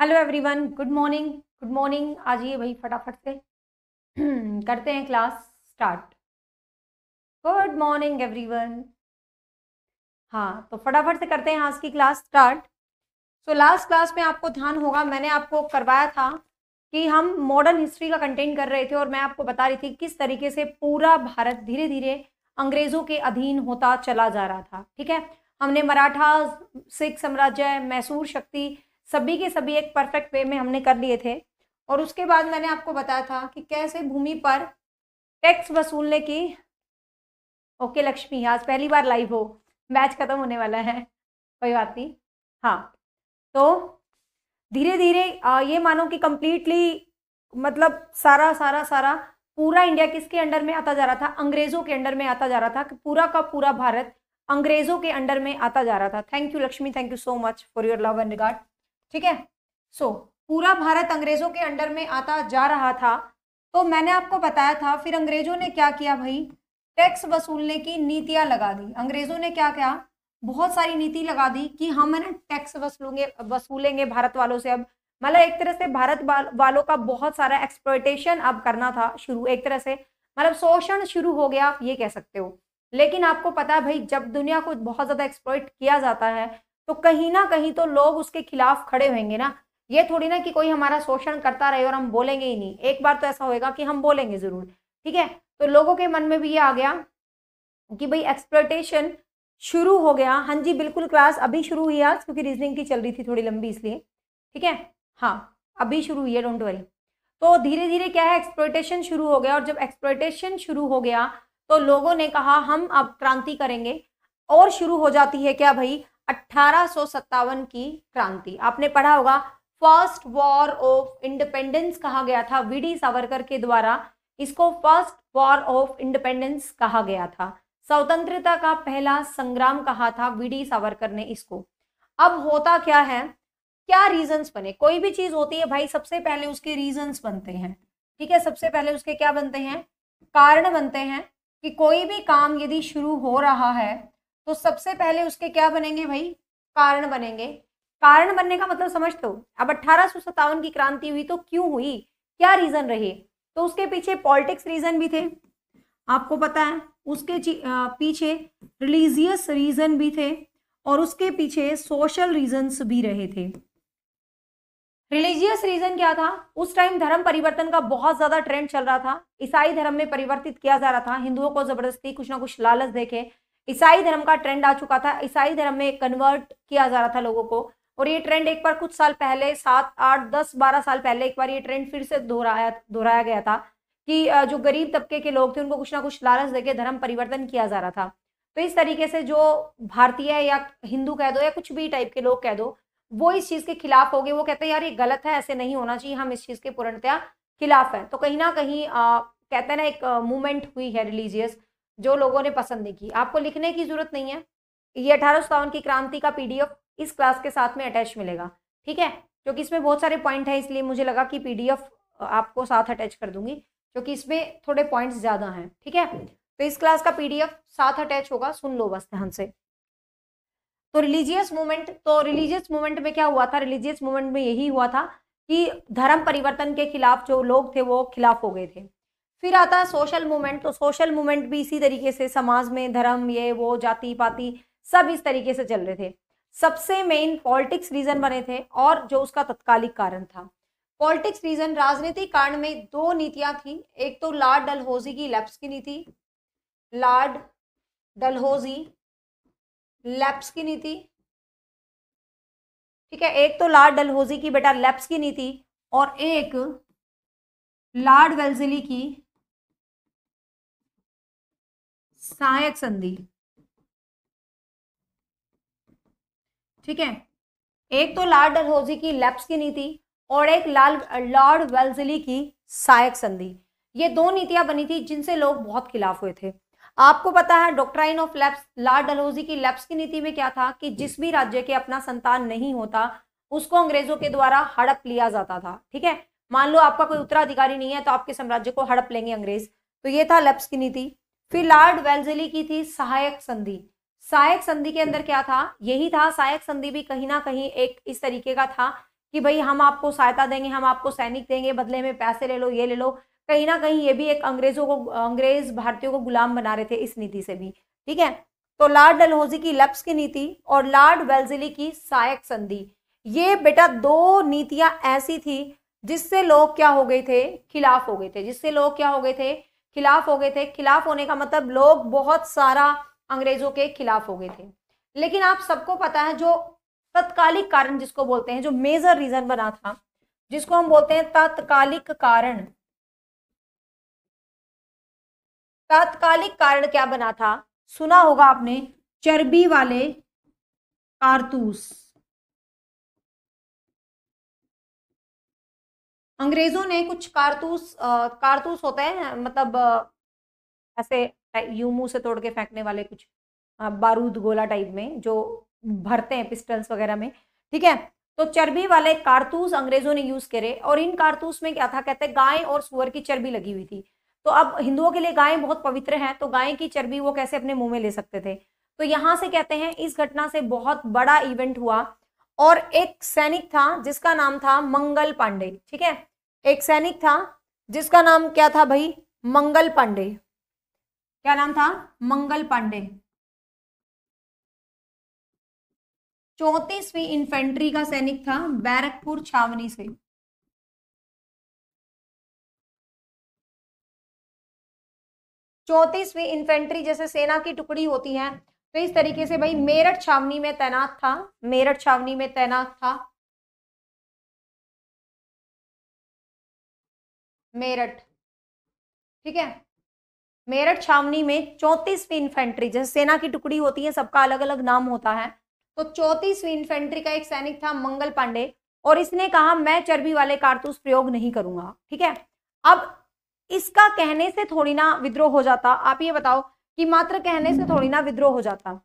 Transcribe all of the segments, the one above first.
Hello everyone good morning good morning आ जाइए भाई फटाफट से करते हैं class start good morning everyone हाँ तो फटाफट से करते हैं आज की class start so last class में आपको ध्यान होगा मैंने आपको करवाया था कि हम मॉडर्न हिस्ट्री का कंटेंट कर रहे थे और मैं आपको बता रही थी किस तरीके से पूरा भारत धीरे धीरे अंग्रेज़ों के अधीन होता चला जा रहा था ठीक है हमने मराठा सिख साम्राज्य मैसूर शक्ति सभी के सभी एक परफेक्ट वे में हमने कर लिए थे और उसके बाद मैंने आपको बताया था कि कैसे भूमि पर टैक्स वसूलने की ओके लक्ष्मी आज पहली बार लाइव हो मैच खत्म होने वाला है कोई बात नहीं हाँ तो धीरे धीरे ये मानो कि कम्प्लीटली मतलब सारा सारा सारा पूरा इंडिया किसके अंडर में आता जा रहा था अंग्रेज़ों के अंडर में आता जा रहा था कि पूरा का पूरा भारत अंग्रेज़ों के अंडर में आता जा रहा था thank you Lakshmi thank you so much for your love and regard ठीक है सो so, पूरा भारत अंग्रेजों के अंडर में आता जा रहा था तो मैंने आपको बताया था फिर अंग्रेजों ने क्या किया भाई टैक्स वसूलने की नीतियां लगा दी अंग्रेजों ने क्या क्या बहुत सारी नीति लगा दी कि हम है ना टैक्स वसूलेंगे वसूलेंगे भारत वालों से अब मतलब एक तरह से भारत वालों का बहुत सारा एक्सप्लोइटेशन अब करना था शुरू एक तरह से मतलब शोषण शुरू हो गया आप ये कह सकते हो लेकिन आपको पता है भाई जब दुनिया को बहुत ज़्यादा एक्सप्लोइट किया जाता है तो कहीं ना कहीं तो लोग उसके खिलाफ खड़े होंगे ना ये थोड़ी ना कि कोई हमारा शोषण करता रहे और हम बोलेंगे ही नहीं एक बार तो ऐसा होएगा कि हम बोलेंगे ज़रूर ठीक है तो लोगों के मन में भी ये आ गया कि भाई एक्सप्लोटेशन शुरू हो गया हाँ जी बिल्कुल क्लास अभी शुरू हुई आज क्योंकि रीजनिंग की चल रही थी थोड़ी लंबी इसलिए ठीक है हाँ अभी शुरू हुई है डोंट वरी तो धीरे धीरे क्या है एक्सप्लोटेशन शुरू हो गया और जब एक्सप्लोटेशन शुरू हो गया तो लोगों ने कहा हम अब क्रांति करेंगे और शुरू हो जाती है क्या भाई अट्ठारह की क्रांति आपने पढ़ा होगा फर्स्ट वॉर ऑफ इंडिपेंडेंस कहा गया था वीडी सावरकर के द्वारा इसको फर्स्ट वॉर ऑफ इंडिपेंडेंस कहा गया था स्वतंत्रता का पहला संग्राम कहा था वीडी सावरकर ने इसको अब होता क्या है क्या रीजंस बने कोई भी चीज होती है भाई सबसे पहले उसके रीजंस बनते हैं ठीक है सबसे पहले उसके क्या बनते हैं कारण बनते हैं कि कोई भी काम यदि शुरू हो रहा है तो सबसे पहले उसके क्या बनेंगे भाई कारण बनेंगे कारण बनने का मतलब समझते हो अब अट्ठारह की क्रांति हुई तो क्यों हुई क्या रीजन रहे तो उसके पीछे पॉलिटिक्स रीजन भी थे आपको पता है उसके पीछे रिलीजियस रीजन भी थे और उसके पीछे सोशल रीजंस भी रहे थे रिलीजियस रीजन क्या था उस टाइम धर्म परिवर्तन का बहुत ज्यादा ट्रेंड चल रहा था ईसाई धर्म में परिवर्तित किया जा रहा था हिंदुओं को जबरदस्ती कुछ ना कुछ लालच देखे ईसाई धर्म का ट्रेंड आ चुका था ईसाई धर्म में कन्वर्ट किया जा रहा था लोगों को और ये ट्रेंड एक बार कुछ साल पहले सात आठ दस बारह साल पहले एक बार ये ट्रेंड फिर से दोहराया दोहराया गया था कि जो गरीब तबके के लोग थे उनको कुछ ना कुछ लालच देके धर्म परिवर्तन किया जा रहा था तो इस तरीके से जो भारतीय या हिंदू कह दो या कुछ भी टाइप के लोग कह दो वो इस चीज़ के खिलाफ हो गए वो कहते हैं यार ये गलत है ऐसे नहीं होना चाहिए हम इस चीज़ के पूर्णतया खिलाफ है तो कहीं ना कहीं कहते हैं ना एक मूवमेंट हुई है रिलीजियस जो लोगों ने पसंद नहीं की आपको लिखने की जरूरत नहीं है ये अठारह की क्रांति का पीडीएफ इस क्लास के साथ में अटैच मिलेगा ठीक है क्योंकि इसमें बहुत सारे पॉइंट हैं इसलिए मुझे लगा कि पीडीएफ आपको साथ अटैच कर दूंगी क्योंकि इसमें थोड़े पॉइंट्स ज़्यादा हैं ठीक है तो इस क्लास का पीडीएफ साथ अटैच होगा सुन लो बस ध्यान से तो रिलीजियस मूवमेंट तो रिलीजियस मूवमेंट में क्या हुआ था रिलीजियस मूवमेंट में यही हुआ था कि धर्म परिवर्तन के खिलाफ जो लोग थे वो खिलाफ हो गए थे फिर आता है सोशल मूवमेंट तो सोशल मूवमेंट भी इसी तरीके से समाज में धर्म ये वो जाति पाति सब इस तरीके से चल रहे थे सबसे मेन पॉलिटिक्स रीजन बने थे और जो उसका तत्कालिक कारण था पॉलिटिक्स रीजन राजनीतिक कारण में दो नीतियां थी एक तो लॉर्ड डलहोजी की लैप्स की नीति लॉर्ड डलहोजी लैप्स की नीति ठीक है एक तो लॉर्ड डलहोजी की बेटा लैप्स की नीति और एक लॉर्ड वेल्जिली की सहायक संधि ठीक है एक तो लॉर्ड डलहौजी की लैप्स की नीति और एक लाल लॉर्ड वेल्जली की सहायक संधि ये दो नीतियां बनी थी जिनसे लोग बहुत खिलाफ हुए थे आपको पता है doctrine of lapse Lord Dalhousie की लेप्स की नीति में क्या था कि जिस भी राज्य के अपना संतान नहीं होता उसको अंग्रेजों के द्वारा हड़प लिया जाता था ठीक है मान लो आपका कोई उत्तराधिकारी नहीं है तो आपके साम्राज्य को हड़प लेंगे अंग्रेज तो ये था लेप्स की नीति फिर लॉर्ड वेल्जली की थी सहायक संधि सहायक संधि के अंदर क्या था यही था सहायक संधि भी कहीं ना कहीं एक इस तरीके का था कि भाई हम आपको सहायता देंगे हम आपको सैनिक देंगे बदले में पैसे ले लो ये ले लो कहीं ना कहीं ये भी एक अंग्रेजों को अंग्रेज भारतीयों को गुलाम बना रहे थे इस नीति से भी ठीक है तो लॉर्ड डलहौजी की लप्स की नीति और लॉर्ड वेल्जली की सहायक संधि ये बेटा दो नीतियां ऐसी थी जिससे लोग क्या हो गए थे खिलाफ हो गए थे जिससे लोग क्या हो गए थे खिलाफ हो गए थे खिलाफ होने का मतलब लोग बहुत सारा अंग्रेजों के खिलाफ हो गए थे लेकिन आप सबको पता है जो तत्कालिक कारण जिसको बोलते हैं जो मेजर रीजन बना था जिसको हम बोलते हैं तात्कालिक कारण तात्कालिक कारण क्या बना था सुना होगा आपने चर्बी वाले कारतूस अंग्रेजों ने कुछ कारतूस कारतूस होते हैं मतलब ऐसे यू मुँह से तोड़ के फेंकने वाले कुछ बारूद गोला टाइप में जो भरते हैं पिस्टल्स वगैरह में ठीक है तो चर्बी वाले कारतूस अंग्रेजों ने यूज करे और इन कारतूस में क्या था कहते हैं गाय और सुअर की चर्बी लगी हुई थी तो अब हिंदुओं के लिए गाय बहुत पवित्र है तो गाय की चर्बी वो कैसे अपने मुंह में ले सकते थे तो यहाँ से कहते हैं इस घटना से बहुत बड़ा इवेंट हुआ और एक सैनिक था जिसका नाम था मंगल पांडे ठीक है एक सैनिक था जिसका नाम क्या था भाई मंगल पांडे क्या नाम था मंगल पांडे चौतीसवीं इन्फेंट्री का सैनिक था बैरकपुर छावनी से चौतीसवीं इन्फेंट्री जैसे सेना की टुकड़ी होती है तो इस तरीके से भाई मेरठ छावनी में तैनात था मेरठ छावनी में तैनात था मेरठ ठीक है मेरठ छावनी में चौंतीसवीं इन्फेंट्री जैसे सेना की टुकड़ी होती है सबका अलग अलग नाम होता है तो चौंतीसवीं इन्फेंट्री का एक सैनिक था मंगल पांडे और इसने कहा मैं चर्बी वाले कारतूस प्रयोग नहीं करूंगा ठीक है अब इसका कहने से थोड़ी ना विद्रोह हो जाता आप ये बताओ कि मात्र कहने से थोड़ी ना विद्रोह हो जाता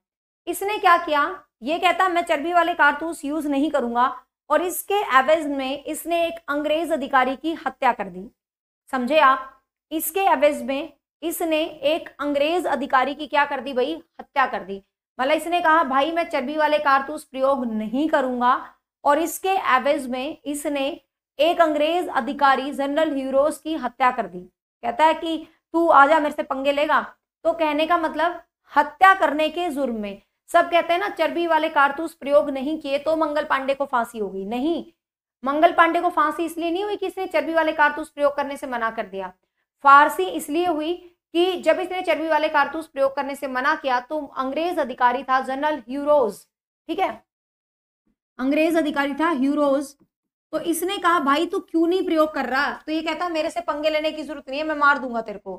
इसने क्या किया ये कहता मैं चर्बी वाले कारतूस यूज नहीं करूंगा और इसके एवेज में इसने एक अंग्रेज अधिकारी की हत्या कर दी समझे आप इसके अवेज में इसने एक अंग्रेज अधिकारी की क्या कर दी भाई हत्या कर दी मतलब इसने कहा भाई मैं चर्बी वाले कारतूस प्रयोग नहीं करूंगा और इसके एवेज में इसने एक अंग्रेज अधिकारी जनरल हीरोज की हत्या कर दी कहता है कि तू आजा मेरे से पंगे लेगा तो कहने का मतलब हत्या करने के जुर्म में सब कहते हैं ना चर्बी वाले कारतूस प्रयोग नहीं किए तो मंगल पांडे को फांसी होगी नहीं मंगल पांडे को फांसी इसलिए नहीं हुई कि इसने चर्बी वाले कारतूस प्रयोग करने से मना कर दिया फांसी इसलिए हुई कि जब इसने चर्बी वाले कारतूस प्रयोग करने से मना किया तो अंग्रेज अधिकारी था जनरल ह्यूरोज ठीक है अंग्रेज अधिकारी था ह्यूरोज तो इसने कहा भाई तू क्यों नहीं प्रयोग कर रहा तो ये कहता मेरे से पंगे लेने की जरूरत नहीं है मैं मार दूंगा तेरे को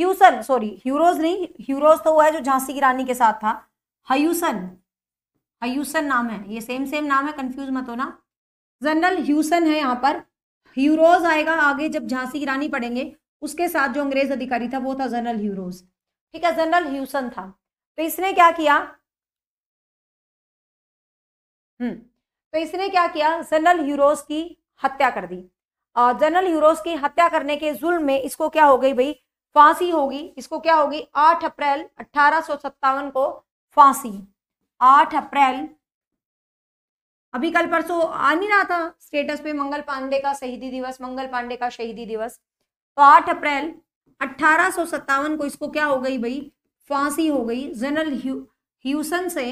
ह्यूसन सॉरी ह्यूरोज नहीं ह्यूरोज तो वो है जो झांसी की रानी के साथ था हयूसन हयूसन नाम है ये सेम सेम नाम है कंफ्यूज मत होना जनरल ह्यूसन है यहाँ पर ह्यूरोज आएगा आगे जब झांसी की रानी पढ़ेंगे उसके साथ जो अंग्रेज अधिकारी था वो था जनरल ह्यूरोज ठीक है जनरल ह्यूसन था तो इसने क्या किया हम्म तो इसने क्या किया जनरल ह्यूरोज की हत्या कर दी जनरल ह्यूरोज की हत्या करने के जुल्म में इसको क्या हो गई भाई फांसी होगी इसको क्या होगी आठ अप्रैल अठारह को फांसी आठ अप्रैल अभी कल परसों आ नहीं रहा था स्टेटस पे मंगल पांडे का शहीदी दिवस मंगल पांडे का शहीदी दिवस तो आठ अप्रैल अट्ठारह को इसको क्या हो गई भाई फांसी हो गई जनरल ह्यूसन से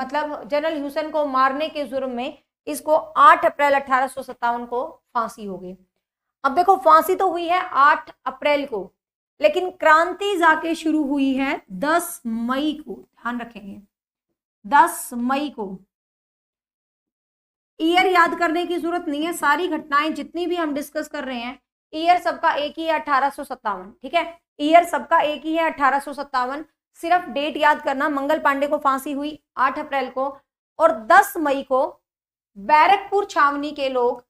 मतलब जनरल ह्यूसन को मारने के जुर्म में इसको 8 अप्रैल अठारह को फांसी हो गई अब देखो फांसी तो हुई है 8 अप्रैल को लेकिन क्रांति जाके शुरू हुई है 10 मई को ध्यान रखेंगे 10 मई को ईयर याद करने की जरूरत नहीं है सारी घटनाएं जितनी भी हम डिस्कस कर रहे हैं ईयर सबका एक ही है अठारह ठीक है ईयर सबका एक ही है अठारह सिर्फ डेट याद करना मंगल पांडे को फांसी हुई 8 अप्रैल को और 10 मई को बैरकपुर छावनी के लोग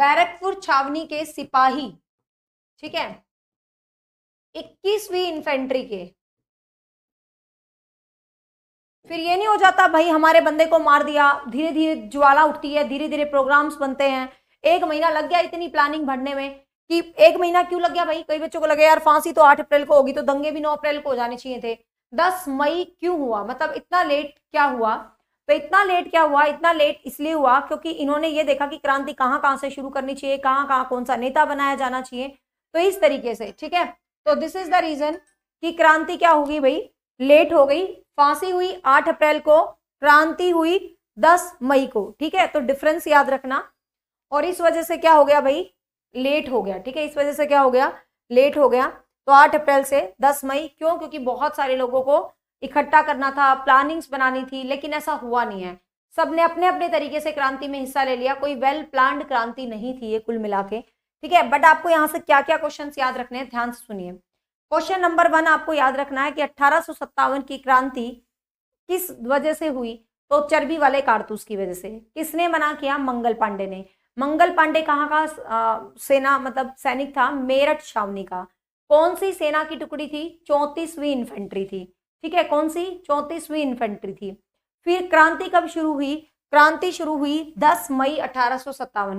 बैरकपुर छावनी के सिपाही ठीक है 21वीं इन्फेंट्री के फिर ये नहीं हो जाता भाई हमारे बंदे को मार दिया धीरे धीरे ज्वाला उठती है धीरे धीरे प्रोग्राम्स बनते हैं एक महीना लग गया इतनी प्लानिंग भरने में कि एक महीना क्यों लग गया भाई कई बच्चों को लगे यार फांसी तो आठ अप्रैल को होगी तो दंगे भी नौ अप्रैल को हो जाने चाहिए थे दस मई क्यों हुआ मतलब इतना लेट क्या हुआ तो इतना लेट क्या हुआ इतना लेट इसलिए हुआ क्योंकि इन्होंने ये देखा कि क्रांति कहाँ कहाँ से शुरू करनी चाहिए कहाँ कहाँ कौन सा नेता बनाया जाना चाहिए तो इस तरीके से ठीक है तो दिस इज द रीजन कि क्रांति क्या होगी भाई लेट हो गई फांसी हुई आठ अप्रैल को क्रांति हुई दस मई को ठीक है तो डिफरेंस याद रखना और इस वजह से क्या हो गया भाई लेट हो गया ठीक है इस वजह से क्या हो गया लेट हो गया तो आठ अप्रैल से दस मई क्यों क्योंकि बहुत सारे लोगों को इकट्ठा करना था प्लानिंग्स बनानी थी लेकिन ऐसा हुआ नहीं है सब ने अपने अपने तरीके से क्रांति में हिस्सा ले लिया कोई वेल प्लान क्रांति नहीं थी ये कुल मिला के ठीक है बट आपको यहाँ से क्या क्या क्वेश्चन याद रखने हैं ध्यान से सुनिए क्वेश्चन नंबर वन आपको याद रखना है कि अठारह की क्रांति किस वजह से हुई तो चर्बी वाले कारतूस की वजह से किसने मना किया मंगल पांडे ने मंगल पांडे कहाँ का आ, सेना मतलब सैनिक था मेरठ छावनी का कौन सी सेना की टुकड़ी थी चौंतीसवीं इन्फेंट्री थी ठीक है कौन सी चौंतीसवीं इन्फेंट्री थी फिर क्रांति कब शुरू हुई क्रांति शुरू हुई 10 मई अठारह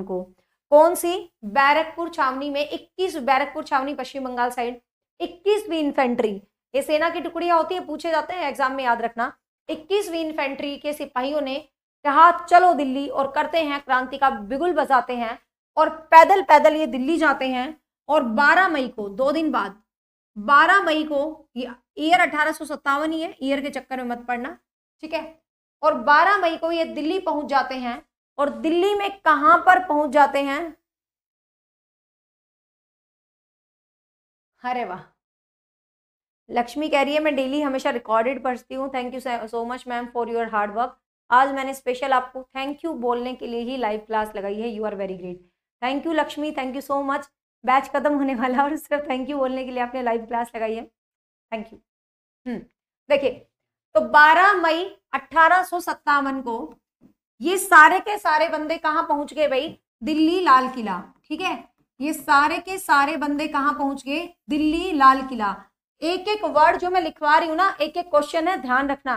को कौन सी बैरकपुर छावनी में 21 बैरकपुर छावनी पश्चिम बंगाल साइड इक्कीसवीं इन्फेंट्री ये सेना की टुकड़ियां होती है पूछे जाते हैं एग्जाम में याद रखना इक्कीसवीं इन्फेंट्री के सिपाहियों ने कहा चलो दिल्ली और करते हैं क्रांति का बिगुल बजाते हैं और पैदल पैदल ये दिल्ली जाते हैं और 12 मई को दो दिन बाद 12 मई को ईयर अठारह ही है ईयर के चक्कर में मत पड़ना ठीक है और 12 मई को ये दिल्ली पहुंच जाते हैं और दिल्ली में कहां पर पहुंच जाते हैं अरे वाह लक्ष्मी कह रही है मैं डेली हमेशा रिकॉर्डेड पढ़ती हूँ thank you so much ma'am for your hard work आज मैंने स्पेशल आपको थैंक यू बोलने के लिए ही लाइव क्लास लगाई है you are very great thank you Lakshmi thank you so much batch खत्म होने वाला और उसका थैंक यू बोलने के लिए आपने लाइव क्लास लगाई है थैंक यू हम्म, देखिए तो 12 मई अट्ठारह को ये सारे के सारे बंदे कहाँ पहुंच गए भाई दिल्ली लाल किला ठीक है ये सारे के सारे बंदे कहाँ पहुंच गए दिल्ली लाल किला एक एक वर्ड जो मैं लिखवा रही हूँ ना एक एक क्वेश्चन है ध्यान रखना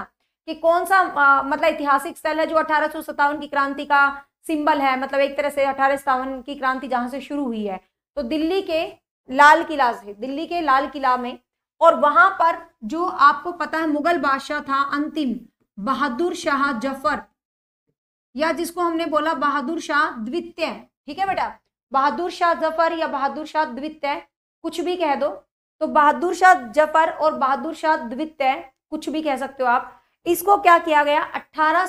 कि कौन सा आ, मतलब ऐतिहासिक स्थल है जो अठारह की क्रांति का सिंबल है मतलब एक तरह से अठारह की क्रांति जहां से शुरू हुई है तो दिल्ली के लाल किला से दिल्ली के लाल किला में और वहां पर जो आपको पता है मुगल बादशाह था अंतिम बहादुर शाह जफर या जिसको हमने बोला बहादुर शाह द्वितीय ठीक है बेटा बहादुर शाह जफर या बहादुर शाह द्वित्य कुछ भी कह दो तो बहादुर शाह जफर और बहादुर शाह द्वित्य कुछ भी कह सकते हो आप इसको क्या किया गया अठारह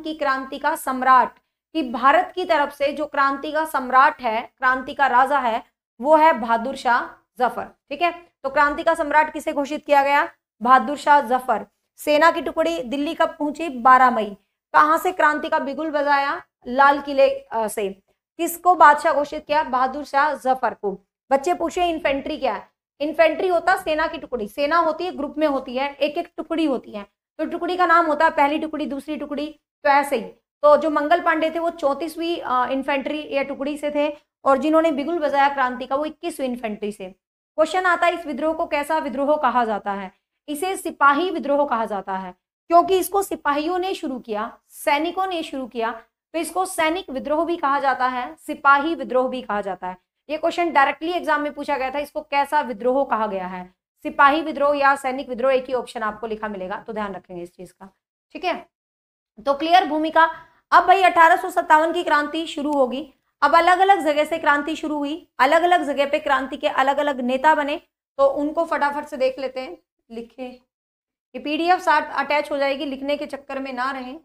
की क्रांति का सम्राट कि भारत की तरफ से जो क्रांति का सम्राट है क्रांति का राजा है वो है बहादुर शाह जफर ठीक है तो क्रांति का सम्राट किसे घोषित किया गया बहादुर शाह जफर सेना की टुकड़ी दिल्ली कब पहुंची 12 मई कहां से क्रांति का बिगुल बजाया लाल किले से किसको बादशाह घोषित किया बहादुर शाह जफर को बच्चे पूछे इन्फेंट्री क्या है इन्फेंट्री होता सेना की टुकड़ी सेना होती है ग्रुप में होती है एक एक टुकड़ी होती है तो टुकड़ी का नाम होता है पहली टुकड़ी दूसरी टुकड़ी तो ऐसे ही तो जो मंगल पांडे थे वो चौंतीसवीं इन्फेंट्री या टुकड़ी से थे और जिन्होंने बिगुल बजाया क्रांति का वो इक्कीसवीं इन्फेंट्री से क्वेश्चन आता है इस विद्रोह को कैसा विद्रोह कहा जाता है इसे सिपाही विद्रोह कहा जाता है क्योंकि इसको सिपाहियों ने शुरू किया सैनिकों ने शुरू किया तो इसको सैनिक विद्रोह भी कहा जाता है सिपाही विद्रोह भी कहा जाता है ये क्वेश्चन डायरेक्टली एग्जाम में पूछा गया था इसको कैसा विद्रोह कहा गया है सिपाही विद्रोह या सैनिक विद्रोह एक ही ऑप्शन आपको लिखा मिलेगा तो ध्यान रखेंगे इस चीज का ठीक है तो क्लियर भूमिका अब भाई अठारह की क्रांति शुरू होगी अब अलग अलग जगह से क्रांति शुरू हुई अलग अलग जगह पे क्रांति के अलग अलग नेता बने तो उनको फटाफट से देख लेते हैं लिखे ये पीडीएफ साथ अटैच हो जाएगी लिखने के चक्कर में ना रहें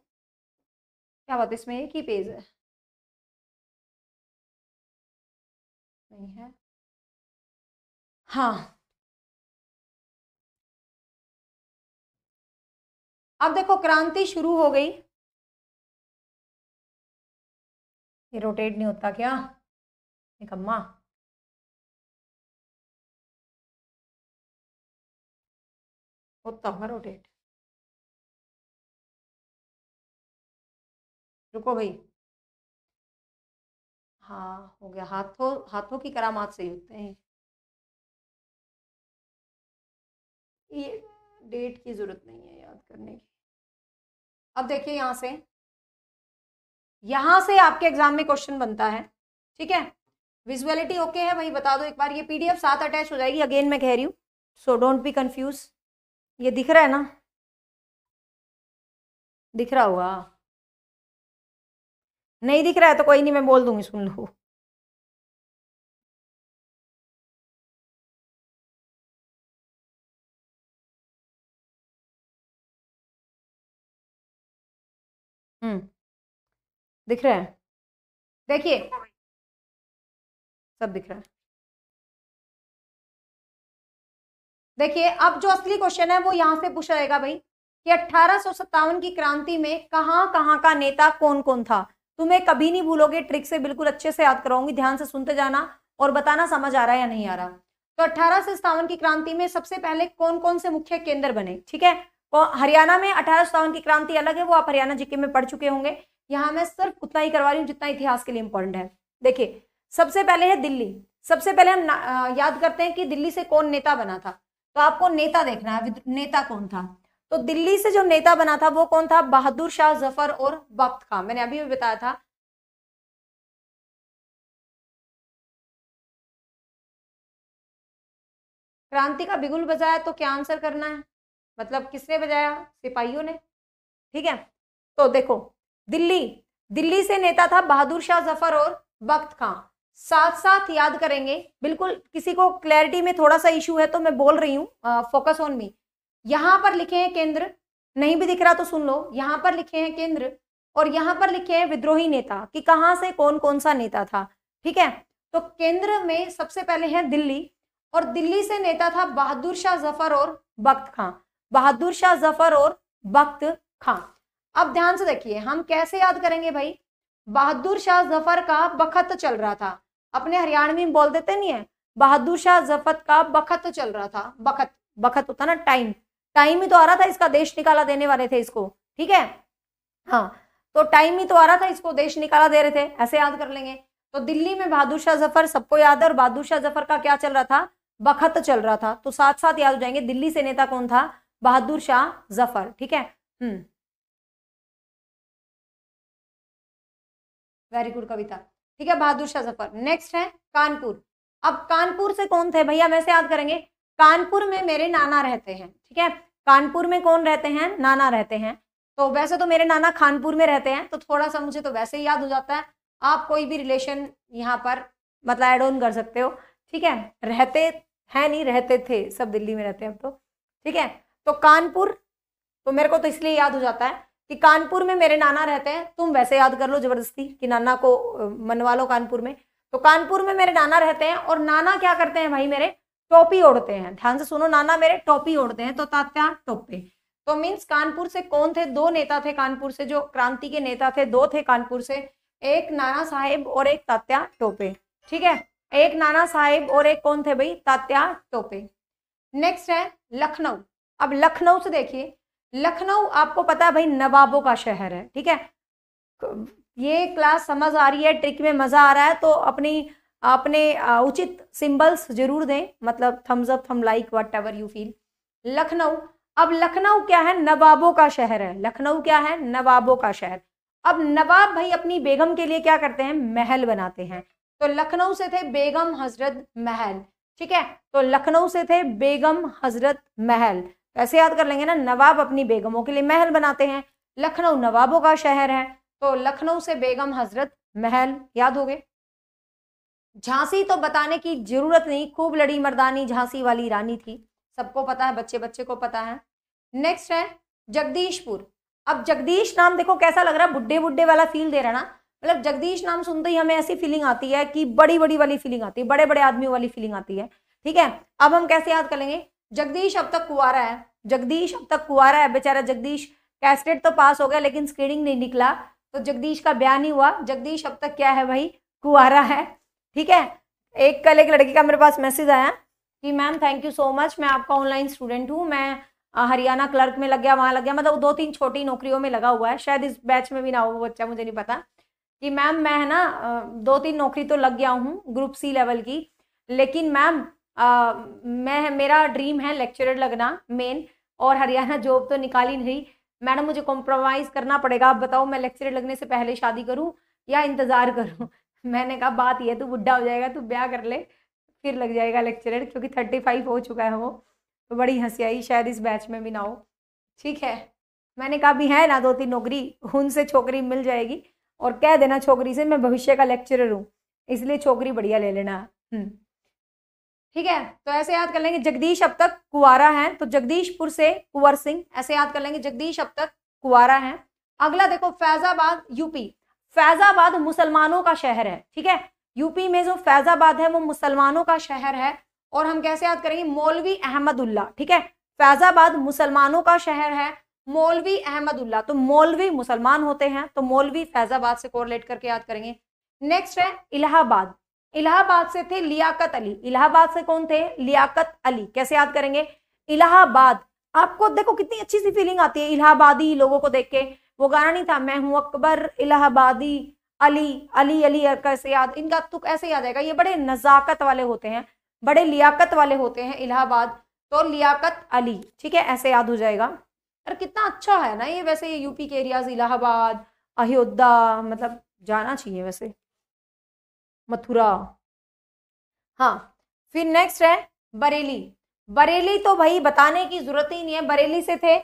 क्या बात है इसमें एक ही पेज है नहीं है हाँ अब देखो क्रांति शुरू हो गई ये रोटेट नहीं होता क्या निकम्मा होता होगा रोटेट रुको भाई हाँ हो गया हाथों हाथों की करामात सही होते हैं ये डेट की ज़रूरत नहीं है याद करने की अब देखिए यहां से यहां से आपके एग्जाम में क्वेश्चन बनता है ठीक है विजुअलिटी ओके है भाई बता दो एक बार ये पीडीएफ साथ अटैच हो जाएगी अगेन मैं कह रही हूँ सो डोंट बी कंफ्यूज ये दिख रहा है ना दिख रहा होगा नहीं दिख रहा है तो कोई नहीं मैं बोल दूंगी सुन लो हम्म, दिख रहा है देखिए सब दिख रहा है देखिए अब जो असली क्वेश्चन है वो यहां से पूछा जाएगा भाई कि अठारह की क्रांति में कहां कहां का नेता कौन कौन था तुम्हें कभी नहीं भूलोगे ट्रिक से बिल्कुल अच्छे से याद कराऊंगी ध्यान से सुनते जाना और बताना समझ आ रहा है या नहीं आ रहा तो अठारह से सत्तावन की क्रांति में सबसे पहले कौन कौन से मुख्य केंद्र बने ठीक है हरियाणा में अठारह सत्तावन की क्रांति अलग है वो आप हरियाणा जीके में पढ़ चुके होंगे यहाँ मैं सिर्फ उतना ही करवा रही हूँ जितना इतिहास के लिए इंपॉर्टेंट है देखिए सबसे पहले है दिल्ली सबसे पहले हम याद करते हैं कि दिल्ली से कौन नेता बना था तो आपको नेता देखना है नेता कौन था तो दिल्ली से जो नेता बना था वो कौन था बहादुर शाह जफर और वक्त खां मैंने अभी भी बताया था क्रांति का बिगुल बजाया तो क्या आंसर करना है मतलब किसने बजाया सिपाहियों ने ठीक है तो देखो दिल्ली दिल्ली से नेता था बहादुर शाह जफर और वक्त खां साथ साथ याद करेंगे बिल्कुल किसी को क्लैरिटी में थोड़ा सा इशू है तो मैं बोल रही हूँ फोकस ऑन मी यहां पर लिखे हैं केंद्र नहीं भी दिख रहा तो सुन लो यहां पर लिखे हैं केंद्र और यहां पर लिखे हैं विद्रोही नेता कि कहाँ से कौन कौन सा नेता था ठीक है तो केंद्र में सबसे पहले है दिल्ली और दिल्ली से नेता था बहादुर शाह जफर और बख्त खां बहादुर शाह जफर और बख्त खां अब ध्यान से देखिए हम कैसे याद करेंगे भाई बहादुर शाह जफर का बखत चल रहा था अपने हरियाणवी में बोल देते नहीं है बहादुर शाह जफर का बखत चल रहा था बखत बखत होता ना टाइम टाइम ही तो आ रहा था इसका देश निकाला देने वाले थे इसको ठीक है हाँ तो टाइम ही तो आ रहा था इसको देश निकाला दे रहे थे ऐसे याद कर लेंगे तो दिल्ली में बहादुर शाह जफर सबको याद है और बहादुर शाह जफर का क्या चल रहा था बखत चल रहा था तो साथ साथ याद हो जाएंगे दिल्ली से नेता कौन था बहादुर शाह जफर ठीक है हम्म वेरी गुड कविता ठीक है बहादुर शाह जफर नेक्स्ट है कानपुर अब कानपुर से कौन थे भैया वैसे याद करेंगे कानपुर में मेरे नाना रहते हैं ठीक है कानपुर में कौन रहते हैं नाना रहते हैं तो वैसे तो मेरे नाना खानपुर में रहते हैं तो थोड़ा सा मुझे तो वैसे ही याद हो जाता है आप कोई भी रिलेशन यहाँ पर मतलब एड ऑन कर सकते हो ठीक है रहते हैं नहीं रहते थे सब दिल्ली में रहते हैं अब तो ठीक है तो कानपुर तो मेरे को तो इसलिए याद हो जाता है कि कानपुर में मेरे नाना रहते हैं तुम वैसे याद कर लो जबरदस्ती कि नाना को मनवा लो कानपुर में तो कानपुर में मेरे नाना रहते हैं और नाना क्या करते हैं भाई मेरे टोपी ओढ़ते हैं ध्यान से सुनो नाना मेरे टोपी ओढ़ते हैं तो तात्या टोपे तो मीन्स कानपुर से कौन थे दो नेता थे कानपुर से जो क्रांति के नेता थे दो थे कानपुर से एक नाना साहेब और एक तात्या टोपे ठीक है एक नाना साहेब और एक कौन थे भाई तात्या टोपे नेक्स्ट है लखनऊ अब लखनऊ से देखिए लखनऊ आपको पता है भाई नवाबों का शहर है ठीक है ये क्लास समझ आ रही है ट्रिक में मजा आ रहा है तो अपनी आपने उचित सिंबल्स जरूर दें मतलब thumbs up thumb like whatever you feel Lucknow अब लखनऊ क्या है नवाबों का शहर है लखनऊ क्या है नवाबों का शहर अब नवाब भाई अपनी बेगम के लिए क्या करते हैं महल बनाते हैं तो लखनऊ से थे बेगम हजरत महल ठीक है तो लखनऊ से थे बेगम हजरत महल तो ऐसे याद कर लेंगे ना नवाब अपनी बेगमों के लिए महल बनाते हैं लखनऊ नवाबों का शहर है तो लखनऊ से बेगम हजरत महल याद हो गए झांसी तो बताने की जरूरत नहीं खूब लड़ी मर्दानी झांसी वाली रानी थी सबको पता है बच्चे बच्चे को पता है नेक्स्ट है जगदीशपुर अब जगदीश नाम देखो कैसा लग रहा है बुड्ढे बुढ़े वाला फील दे रहा ना मतलब जगदीश नाम सुनते ही हमें ऐसी फीलिंग आती है कि बड़ी बड़ी वाली फीलिंग आती है बड़े बड़े आदमियों वाली फीलिंग आती है ठीक है अब हम कैसे याद कर लेंगे जगदीश अब तक कुआरा है जगदीश अब तक कुआरा है बेचारा जगदीश कैस्टेड तो पास हो गया लेकिन स्क्रीनिंग नहीं निकला तो जगदीश का ब्याह नहीं हुआ जगदीश अब तक क्या है भाई कुआरा है ठीक है एक कल एक लड़की का मेरे पास मैसेज आया कि ma'am thank you so much मैं आपका ऑनलाइन स्टूडेंट हूँ मैं हरियाणा क्लर्क में लग गया वहाँ लग गया मतलब दो तीन छोटी नौकरियों में लगा हुआ है शायद इस बैच में भी ना हो वो बच्चा मुझे नहीं पता कि मैम मैं है ना दो तीन नौकरी तो लग गया हूँ ग्रुप सी लेवल की लेकिन मैम मैं मेरा ड्रीम है लेक्चरर लगना मेन और हरियाणा जॉब तो निकाली नहीं मैडम मुझे कॉम्प्रोमाइज़ करना पड़ेगा आप बताओ मैं लेक्चरर लगने से पहले शादी करूँ या इंतज़ार करूँ मैंने कहा बात यह तू बुढ़ा हो जाएगा तू ब्याह कर ले फिर लग जाएगा लेक्चरर क्योंकि थर्टी फाइव हो चुका है वो तो बड़ी हंसी आई शायद इस बैच में भी ना हो ठीक है मैंने कहा भी है ना दो तीन नौकरी उनसे छोकरी मिल जाएगी और कह देना छोकरी से मैं भविष्य का लेक्चरर हूँ इसलिए छोकरी बढ़िया ले लेना हम्म। ठीक है तो ऐसे याद कर लेंगे जगदीश अब तक कुवारा है तो जगदीशपुर से कुंवर सिंह ऐसे याद कर लेंगे जगदीश अब तक कुवारा है अगला देखो फैजाबाद यूपी फैजाबाद मुसलमानों का शहर है ठीक है यूपी में जो फैजाबाद है वो मुसलमानों का शहर है और हम कैसे याद करेंगे मौलवी अहमदुल्ला ठीक है फैजाबाद मुसलमानों का शहर है मौलवी अहमदुल्ला तो मौलवी मुसलमान होते हैं तो मौलवी फैजाबाद से कोरलेट करके याद करेंगे नेक्स्ट है इलाहाबाद इलाहाबाद से थे लियाकत अली इलाहाबाद से कौन थे लियाकत अली कैसे याद करेंगे इलाहाबाद आपको देखो कितनी अच्छी सी फीलिंग आती है इलाहाबादी लोगों को देख के वो गाना नहीं था मैं हूँ अकबर इलाहाबादी अली अली अली कैसे याद इनका तुक ऐसे याद आएगा ये बड़े नज़ाकत वाले होते हैं बड़े लियाकत वाले होते हैं इलाहाबाद तो लियाकत अली ठीक है ऐसे याद हो जाएगा और कितना अच्छा है ना ये वैसे ये यूपी के एरियाज इलाहाबाद अयोध्या मतलब जाना चाहिए वैसे मथुरा हाँ फिर नेक्स्ट है बरेली बरेली तो भाई बताने की जरूरत ही नहीं है बरेली से थे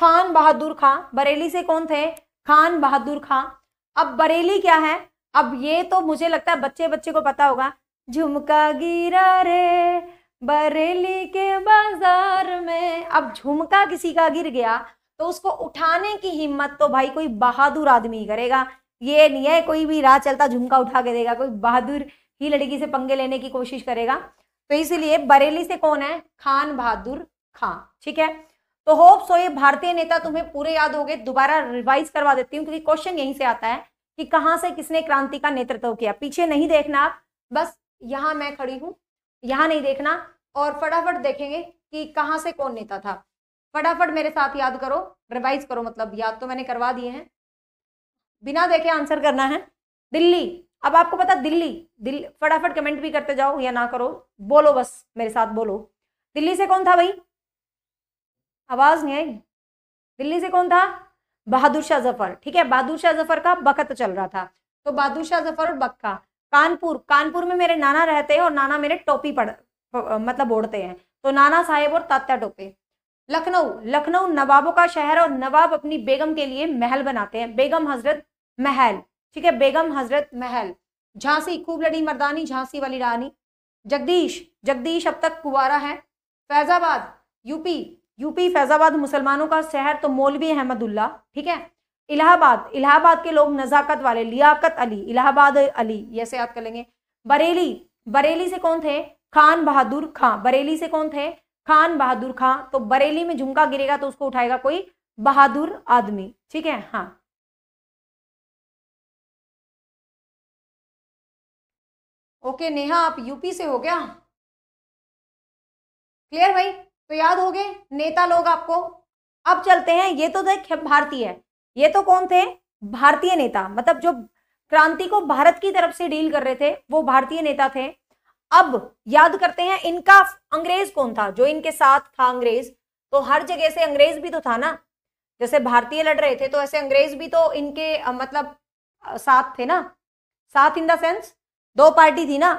खान बहादुर खां बरेली से कौन थे खान बहादुर खां अब बरेली क्या है अब ये तो मुझे लगता है बच्चे बच्चे को पता होगा झुमका गिरा रे बरेली के बाजार में अब झुमका किसी का गिर गया तो उसको उठाने की हिम्मत तो भाई कोई बहादुर आदमी करेगा ये नहीं है कोई भी राह चलता झुमका उठा के देगा कोई बहादुर ही लड़की से पंगे लेने की कोशिश करेगा तो इसलिए बरेली से कौन है खान बहादुर खां ठीक है तो होप सो ये भारतीय नेता तुम्हें पूरे याद हो गए दोबारा रिवाइज करवा देती हूँ क्योंकि क्वेश्चन यहीं से आता है कि कहाँ से किसने क्रांति का नेतृत्व किया पीछे नहीं देखना आप बस यहाँ मैं खड़ी हूँ यहाँ नहीं देखना और फटाफट देखेंगे कि कहाँ से कौन नेता था फटाफट मेरे साथ याद करो रिवाइज करो मतलब याद तो मैंने करवा दिए हैं बिना देखे आंसर करना है दिल्ली अब आपको पता दिल्ली दिल्ली फटाफट कमेंट भी करते जाओ या ना करो बोलो बस मेरे साथ बोलो दिल्ली से कौन था भाई आवाज़ नहीं आई दिल्ली से कौन था बहादुर शाह जफर ठीक है बहादुर शाह जफर का बखत चल रहा था तो बहादुर शाह जफर और बक्का कानपुर कानपुर में मेरे नाना रहते हैं और नाना मेरे टोपी पढ़ मतलब ओढ़ते हैं तो नाना साहेब और तात्या टोपे लखनऊ लखनऊ नवाबों का शहर और नवाब अपनी बेगम के लिए महल बनाते हैं बेगम हजरत महल ठीक है बेगम हजरत महल झांसी खूब लड़ी मर्दानी झांसी वाली रानी जगदीश जगदीश अब तक कुवारा है फैजाबाद यूपी यूपी फैजाबाद मुसलमानों का शहर तो मौलवी अहमदुल्ला ठीक है इलाहाबाद इलाहाबाद के लोग नज़ाकत वाले लियाकत अली इलाहाबाद अली ऐसे याद कर लेंगे बरेली बरेली से कौन थे खान बहादुर खां बरेली से कौन थे खान बहादुर खां तो बरेली में झुमका गिरेगा तो उसको उठाएगा कोई बहादुर आदमी ठीक है हाँ ओके नेहा आप यूपी से हो गया क्लियर भाई तो याद हो गए नेता लोग आपको अब चलते हैं ये तो थे भारतीय ये तो कौन थे भारतीय नेता मतलब जो क्रांति को भारत की तरफ से डील कर रहे थे वो भारतीय नेता थे अब याद करते हैं इनका अंग्रेज कौन था जो इनके साथ था अंग्रेज तो हर जगह से अंग्रेज भी तो था ना जैसे भारतीय लड़ रहे थे तो ऐसे अंग्रेज भी तो इनके मतलब साथ थे ना साथ इन द सेंस दो पार्टी थी ना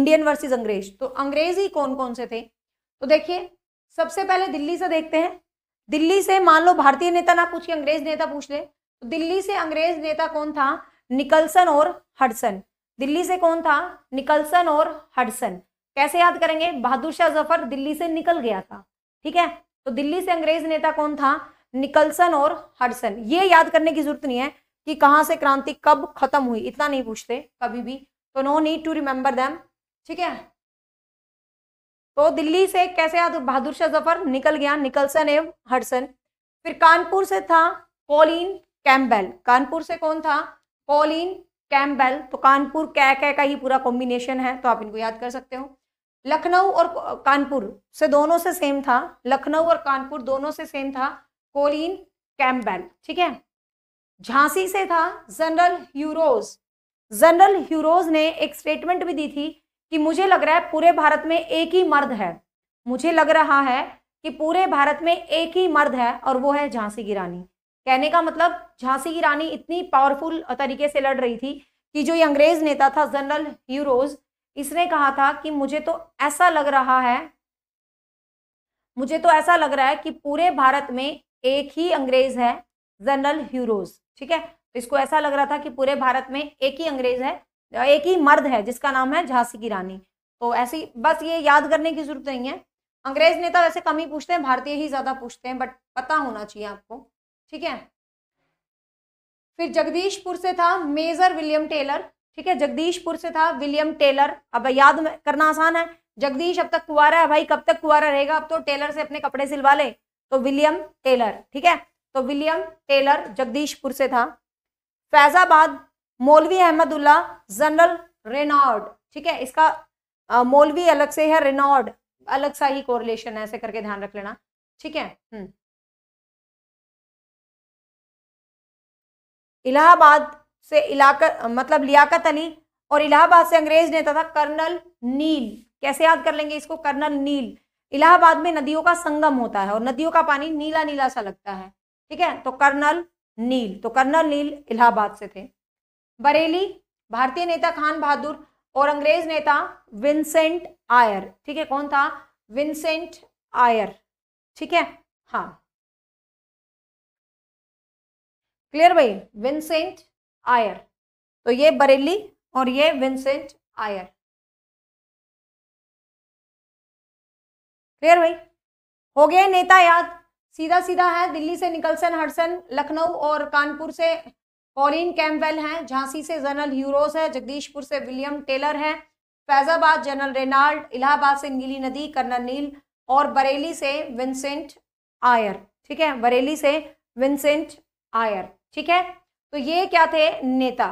इंडियन वर्सेस अंग्रेज तो अंग्रेज ही कौन कौन से थे तो देखिए सबसे पहले दिल्ली से देखते हैं दिल्ली से मान लो भारतीय नेता ना पूछ के अंग्रेज नेता पूछ ले तो दिल्ली से अंग्रेज नेता कौन था निकलसन और हडसन दिल्ली से कौन था निकलसन और हडसन कैसे याद करेंगे बहादुर शाह जफर दिल्ली से निकल गया था ठीक है तो दिल्ली से अंग्रेज नेता कौन था निकलसन और हडसन ये याद करने की जरूरत नहीं है कि कहाँ से क्रांति कब खत्म हुई इतना नहीं पूछते कभी भी तो no need to remember them ठीक है तो दिल्ली से कैसे बहादुर शाह जफर निकल गया निकलसन एवं हडसन फिर कानपुर से था कॉलिन कैम्बेल कानपुर से कौन था कॉलिन कैम्बेल तो कानपुर कै कै का ही पूरा कॉम्बिनेशन है तो आप इनको याद कर सकते हो लखनऊ और कानपुर से दोनों से सेम था लखनऊ और कानपुर दोनों से सेम था कोलिन कैम्बेल ठीक है झांसी से था जनरल ह्यूरोज जनरल ह्यूरोज ने एक स्टेटमेंट भी दी थी कि मुझे लग रहा है पूरे भारत में एक ही मर्द है मुझे लग रहा है कि पूरे भारत में एक ही मर्द है और वो है झांसी की रानी कहने का मतलब झांसी की रानी इतनी पावरफुल तरीके से लड़ रही थी कि जो ये अंग्रेज नेता था जनरल ह्यूरोज इसने कहा था कि मुझे तो ऐसा लग रहा है मुझे तो ऐसा लग रहा है कि पूरे भारत में एक ही अंग्रेज है जनरल ह्यूरोज ठीक है तो इसको ऐसा लग रहा था कि पूरे भारत में एक ही अंग्रेज है एक ही मर्द है जिसका नाम है झांसी की रानी तो ऐसी बस ये याद करने की जरूरत नहीं है अंग्रेज नेता वैसे कम ही पूछते हैं भारतीय ही ज्यादा पूछते हैं बट पता होना चाहिए आपको ठीक है फिर जगदीशपुर से था मेजर विलियम टेलर ठीक है जगदीशपुर से था विलियम टेलर अब याद करना आसान है जगदीश अब तक कुआरा है भाई कब तक कुआरा रहेगा अब तो टेलर से अपने कपड़े सिलवा ले तो विलियम टेलर ठीक है तो विलियम टेलर जगदीशपुर से था फैजाबाद मौलवी अहमदुल्ला जनरल रेनॉर्ड ठीक है इसका मौलवी अलग से है रेनॉर्ड अलग सा ही कोरिलेशन है ऐसे करके ध्यान रख लेना ठीक है हम्म। इलाहाबाद से इलाका मतलब लियाकत अली और इलाहाबाद से अंग्रेज नेता था कर्नल नील कैसे याद कर लेंगे इसको कर्नल नील इलाहाबाद में नदियों का संगम होता है और नदियों का पानी नीला नीला सा लगता है ठीक है तो कर्नल नील तो कर्नल नील इलाहाबाद से थे बरेली भारतीय नेता खान बहादुर और अंग्रेज नेता विंसेंट आयर ठीक है कौन था विंसेंट आयर ठीक है हाँ क्लियर भाई विंसेंट आयर तो ये बरेली और ये विंसेंट आयर क्लियर भाई हो गए नेता याद सीधा सीधा है दिल्ली से निकलसन हडसन लखनऊ और कानपुर से पॉलिन कैम्पवेल हैं झांसी से जनरल ह्यूरोस है जगदीशपुर से विलियम टेलर हैं फैजाबाद जनरल रेनाल्ड इलाहाबाद से नीली नदी कर्नल नील और बरेली से विंसेंट आयर ठीक है बरेली से विंसेंट आयर ठीक है तो ये क्या थे नेता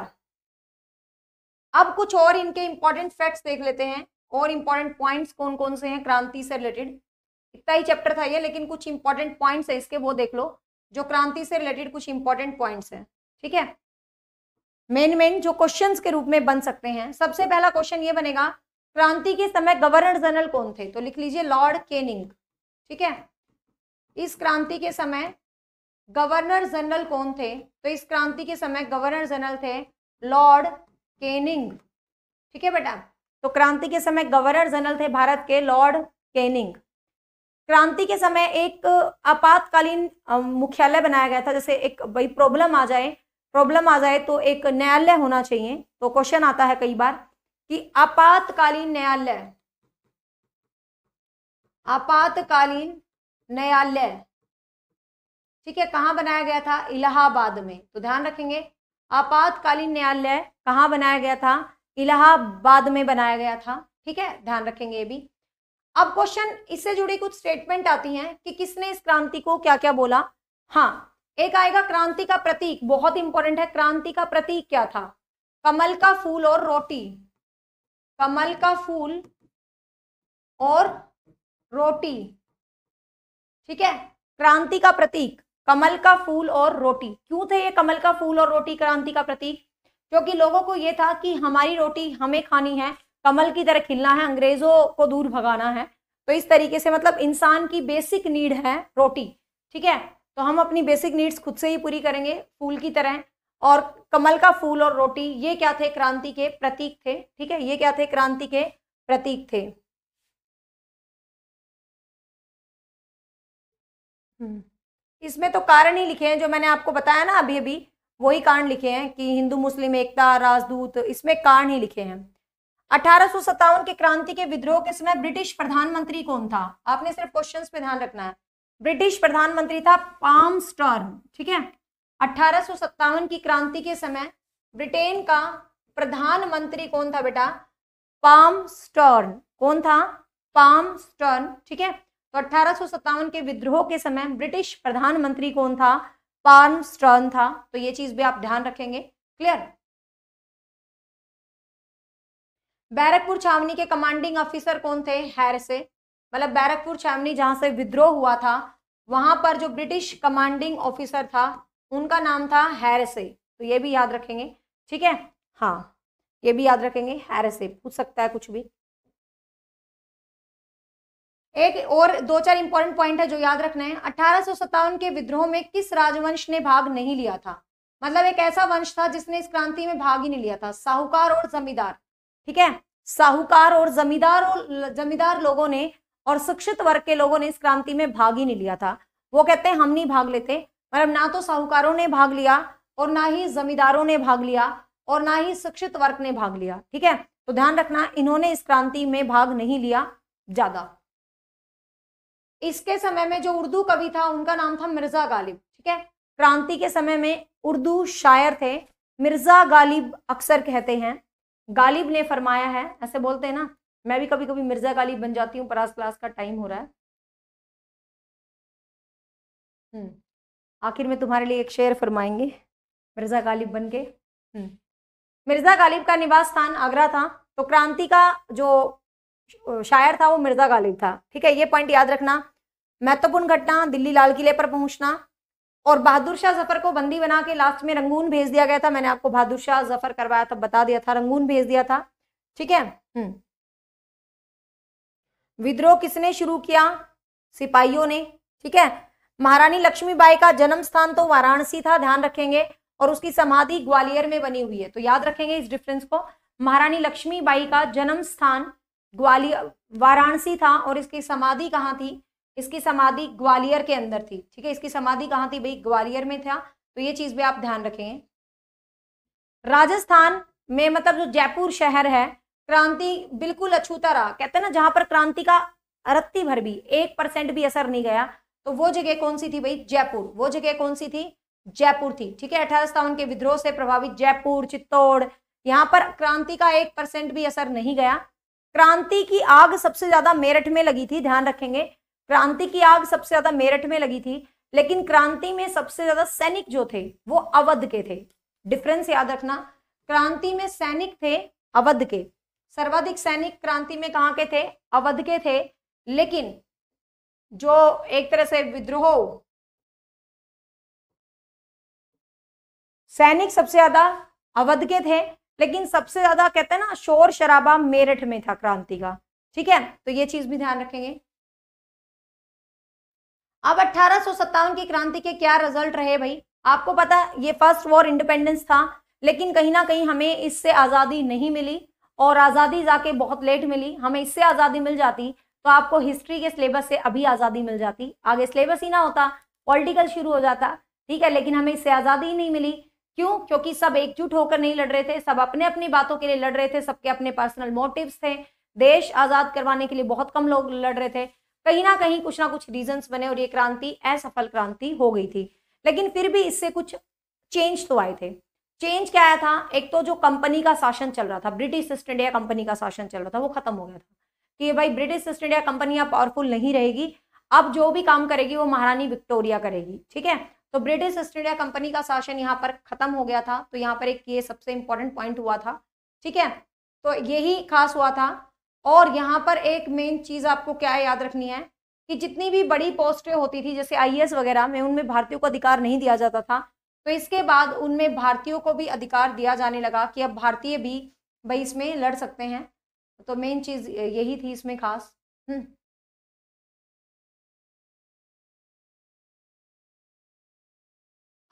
अब कुछ और इनके इंपॉर्टेंट फैक्ट्स देख लेते हैं और इंपॉर्टेंट पॉइंट्स कौन कौन से हैं क्रांति से रिलेटेड इतना ही चैप्टर था ये लेकिन कुछ इंपॉर्टेंट पॉइंट्स है इसके वो देख लो जो क्रांति से रिलेटेड कुछ इंपॉर्टेंट पॉइंट्स हैं ठीक है मेन मेन जो क्वेश्चंस के रूप में बन सकते हैं सबसे पहला क्वेश्चन ये बनेगा क्रांति के समय गवर्नर जनरल कौन थे तो लिख लीजिए लॉर्ड केनिंग ठीक है इस क्रांति के समय गवर्नर जनरल कौन थे तो इस क्रांति के समय गवर्नर जनरल थे लॉर्ड केनिंग ठीक है बेटा तो क्रांति के समय गवर्नर जनरल थे भारत के लॉर्ड केनिंग क्रांति के समय एक आपातकालीन मुख्यालय बनाया गया था जैसे एक भाई प्रॉब्लम आ जाए प्रॉब्लम आ जाए तो एक न्यायालय होना चाहिए तो क्वेश्चन आता है कई बार कि आपातकालीन न्यायालय आपातकालीन न्यायालय ठीक है कहाँ बनाया गया था इलाहाबाद में तो ध्यान रखेंगे आपातकालीन न्यायालय कहाँ बनाया गया था इलाहाबाद में बनाया गया था ठीक है ध्यान रखेंगे ये भी अब क्वेश्चन इससे जुड़ी कुछ स्टेटमेंट आती हैं कि किसने इस क्रांति को क्या क्या बोला हाँ एक आएगा क्रांति का प्रतीक बहुत इंपॉर्टेंट है क्रांति का प्रतीक क्या था कमल का फूल और रोटी कमल का फूल और रोटी ठीक है क्रांति का प्रतीक कमल का फूल और रोटी क्यों थे ये कमल का फूल और रोटी क्रांति का प्रतीक क्योंकि लोगों को ये था कि हमारी रोटी हमें खानी है कमल की तरह खिलना है अंग्रेजों को दूर भगाना है तो इस तरीके से मतलब इंसान की बेसिक नीड है रोटी ठीक है तो हम अपनी बेसिक नीड्स खुद से ही पूरी करेंगे फूल की तरह और कमल का फूल और रोटी ये क्या थे क्रांति के प्रतीक थे ठीक है ये क्या थे क्रांति के प्रतीक थे हम्म, इसमें तो कारण ही लिखे हैं जो मैंने आपको बताया ना अभी अभी वही कारण लिखे हैं कि हिंदू मुस्लिम एकता राजदूत इसमें कारण ही लिखे हैं अठारह के क्रांति के विद्रोह के समय ब्रिटिश प्रधानमंत्री कौन था आपने सिर्फ क्वेश्चंस पे ध्यान रखना है ब्रिटिश प्रधानमंत्री था पाम स्टॉर्म ठीक है अठारह की क्रांति के समय ब्रिटेन का प्रधानमंत्री कौन था बेटा पाम स्टॉर्न कौन था पाम स्टॉर्न ठीक है तो अठारह के विद्रोह के समय ब्रिटिश प्रधानमंत्री कौन था पाम स्टॉर्न था तो ये चीज भी आप ध्यान रखेंगे क्लियर बैरकपुर छावनी के कमांडिंग ऑफिसर कौन थे हैरसे मतलब बैरकपुर छावनी जहाँ से विद्रोह हुआ था वहाँ पर जो ब्रिटिश कमांडिंग ऑफिसर था उनका नाम था हैरसे तो ये भी याद रखेंगे ठीक है हाँ ये भी याद रखेंगे हैरसे पूछ सकता है कुछ भी एक और दो चार इंपॉर्टेंट पॉइंट है जो याद रखना है अठारह के विद्रोह में किस राजवंश ने भाग नहीं लिया था मतलब एक ऐसा वंश था जिसने इस क्रांति में भाग ही नहीं लिया था साहूकार और जमींदार ठीक है साहूकार और जमींदार और जमींदार लोगों ने और शिक्षित वर्ग के लोगों ने इस क्रांति में भाग ही नहीं लिया था वो कहते हैं हम नहीं भाग लेते मतलब ना तो साहूकारों ने भाग लिया और ना ही जमींदारों ने भाग लिया और ना ही शिक्षित वर्ग ने भाग लिया ठीक है तो ध्यान रखना इन्होंने इस क्रांति में भाग नहीं लिया ज्यादा इसके समय में जो उर्दू कवि था उनका नाम था मिर्जा गालिब ठीक है क्रांति के समय में उर्दू शायर थे मिर्जा गालिब अक्सर कहते हैं गालिब ने फरमाया है ऐसे बोलते हैं ना मैं भी कभी कभी मिर्जा गालिब बन जाती हूँ परास क्लास का टाइम हो रहा है हम्म, आखिर में तुम्हारे लिए एक शेर फरमाएंगे मिर्जा गालिब बन के हम्म, मिर्जा गालिब का निवास स्थान आगरा था तो क्रांति का जो शायर था वो मिर्जा गालिब था ठीक है ये पॉइंट याद रखना महत्वपूर्ण घटना दिल्ली लाल किले पर पहुंचना और बहादुर शाह जफर को बंदी बना के लास्ट में रंगून भेज दिया गया था मैंने आपको बहादुर शाह जफर करवाया था बता दिया था रंगून भेज दिया था ठीक है हम्म, विद्रोह किसने शुरू किया सिपाहियों ने ठीक है महारानी लक्ष्मीबाई का जन्म स्थान तो वाराणसी था ध्यान रखेंगे और उसकी समाधि ग्वालियर में बनी हुई है तो याद रखेंगे इस डिफरेंस को महारानी लक्ष्मीबाई का जन्म स्थान ग्वालियर वाराणसी था और इसकी समाधि कहाँ थी इसकी समाधि ग्वालियर के अंदर थी ठीक है इसकी समाधि कहाँ थी भाई ग्वालियर में था तो ये चीज भी आप ध्यान रखेंगे राजस्थान में मतलब जो जयपुर शहर है क्रांति बिल्कुल अछूता रहा कहते हैं ना जहां पर क्रांति का रत्ती भर भी एक परसेंट भी असर नहीं गया तो वो जगह कौन सी थी भाई जयपुर वो जगह कौन सी थी जयपुर थी ठीक है अठारह सतावन के विद्रोह से प्रभावित जयपुर चित्तौड़ यहाँ पर क्रांति का एक परसेंट भी असर नहीं गया क्रांति की आग सबसे ज्यादा मेरठ में लगी थी ध्यान रखेंगे क्रांति की आग सबसे ज्यादा मेरठ में लगी थी लेकिन क्रांति में सबसे ज्यादा सैनिक जो थे वो अवध के थे डिफरेंस याद रखना क्रांति में सैनिक थे अवध के सर्वाधिक सैनिक क्रांति में कहाँ के थे अवध के थे लेकिन जो एक तरह से विद्रोह सैनिक सबसे ज्यादा अवध के थे लेकिन सबसे ज्यादा कहते हैं ना शोर शराबा मेरठ में था क्रांति का ठीक है तो ये चीज भी ध्यान रखेंगे अब अठारह की क्रांति के क्या रिजल्ट रहे भाई आपको पता ये फर्स्ट वॉर इंडिपेंडेंस था लेकिन कहीं ना कहीं हमें इससे आज़ादी नहीं मिली और आज़ादी जाके बहुत लेट मिली हमें इससे आज़ादी मिल जाती तो आपको हिस्ट्री के सिलेबस से अभी आज़ादी मिल जाती आगे सिलेबस ही ना होता पॉलिटिकल शुरू हो जाता ठीक है लेकिन हमें इससे आज़ादी ही नहीं मिली क्यों क्योंकि सब एकजुट होकर नहीं लड़ रहे थे सब अपने अपनी बातों के लिए लड़ रहे थे सबके अपने पर्सनल मोटिव्स थे देश आज़ाद करवाने के लिए बहुत कम लोग लड़ रहे थे कहीं ना कहीं कुछ ना कुछ रीजन्स बने और ये क्रांति असफल क्रांति हो गई थी लेकिन फिर भी इससे कुछ चेंज तो आए थे चेंज क्या आया था एक तो जो कंपनी का शासन चल रहा था ब्रिटिश ईस्ट इंडिया कंपनी का शासन चल रहा था वो खत्म हो गया था कि भाई ब्रिटिश ईस्ट इंडिया कंपनी अब पावरफुल नहीं रहेगी अब जो भी काम करेगी वो महारानी विक्टोरिया करेगी ठीक है तो ब्रिटिश ईस्ट इंडिया कंपनी का शासन यहाँ पर खत्म हो गया था तो यहाँ पर एक ये सबसे इंपॉर्टेंट पॉइंट हुआ था ठीक है तो यही खास हुआ था और यहाँ पर एक मेन चीज़ आपको क्या याद रखनी है कि जितनी भी बड़ी पोस्टें होती थी जैसे आई e वगैरह में उनमें भारतीयों को अधिकार नहीं दिया जाता था तो इसके बाद उनमें भारतीयों को भी अधिकार दिया जाने लगा कि अब भारतीय भी भाई इसमें लड़ सकते हैं तो मेन चीज़ यही थी इसमें खास हम्म।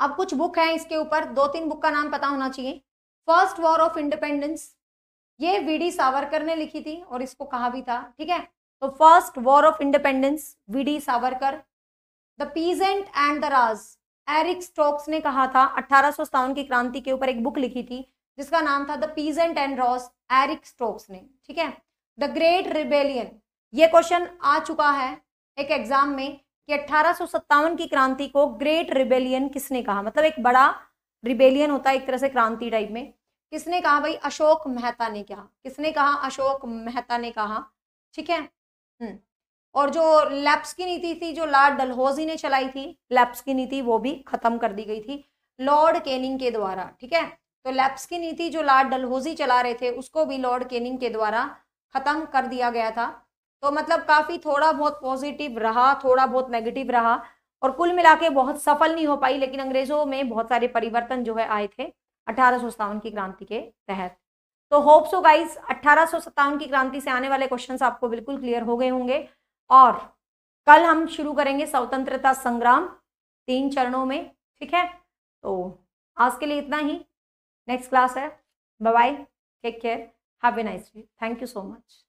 अब कुछ बुक है इसके ऊपर दो तीन बुक का नाम पता होना चाहिए फर्स्ट वॉर ऑफ इंडिपेंडेंस ये वी डी सावरकर ने लिखी थी और इसको कहा भी था ठीक है तो first war of independence V D Savarkar the peasant and the Raj Eric Stokes ने कहा था अठारह की क्रांति के ऊपर एक बुक लिखी थी जिसका नाम था द पीजेंट एंड रॉस एरिक स्टोक्स ने ठीक है द ग्रेट रिबेलियन ये क्वेश्चन आ चुका है एक एग्जाम में कि अट्ठारह की क्रांति को ग्रेट रिबेलियन किसने कहा मतलब एक बड़ा रिबेलियन होता है एक तरह से क्रांति टाइप में किसने कहा भाई अशोक मेहता ने कहा किसने कहा अशोक मेहता ने कहा ठीक है हम्म, और जो लैप्स की नीति थी जो लॉर्ड डलहौजी ने चलाई थी लैप्स की नीति वो भी खत्म कर दी गई थी लॉर्ड केनिंग के द्वारा ठीक है तो लैप्स की नीति जो लॉर्ड डलहौजी चला रहे थे उसको भी लॉर्ड केनिंग के द्वारा खत्म कर दिया गया था तो मतलब काफ़ी थोड़ा बहुत पॉजिटिव रहा थोड़ा बहुत नेगेटिव रहा और कुल मिला के बहुत सफल नहीं हो पाई लेकिन अंग्रेजों में बहुत सारे परिवर्तन जो है आए थे अठारह की क्रांति के तहत तो होप सो गाइज अठारह की क्रांति से आने वाले क्वेश्चन आपको बिल्कुल क्लियर हो गए होंगे और कल हम शुरू करेंगे स्वतंत्रता संग्राम तीन चरणों में ठीक है तो आज के लिए इतना ही नेक्स्ट क्लास है bye take care have a nice day thank you so much